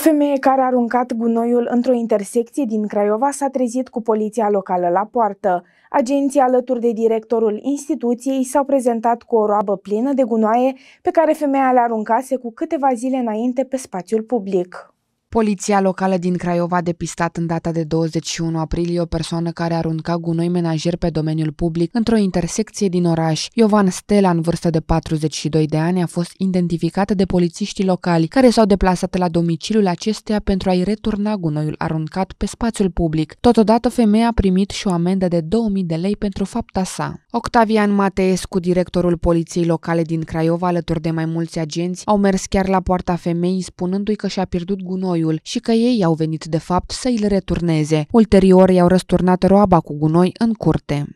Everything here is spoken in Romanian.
femeie care a aruncat gunoiul într-o intersecție din Craiova s-a trezit cu poliția locală la poartă. Agenții alături de directorul instituției s-au prezentat cu o roabă plină de gunoaie pe care femeia le aruncase cu câteva zile înainte pe spațiul public. Poliția locală din Craiova a depistat în data de 21 aprilie o persoană care arunca gunoi menajer pe domeniul public într-o intersecție din oraș. Iovan Stela, în vârstă de 42 de ani, a fost identificată de polițiștii locali, care s-au deplasat la domiciliul acesteia pentru a-i returna gunoiul aruncat pe spațiul public. Totodată, femeia a primit și o amendă de 2000 de lei pentru fapta sa. Octavian Mateescu, directorul poliției locale din Craiova, alături de mai mulți agenți, au mers chiar la poarta femeii, spunându-i că și-a pierdut gunoiul gunoiul și că ei au venit de fapt să îl returneze. Ulterior i-au răsturnat roaba cu gunoi în curte.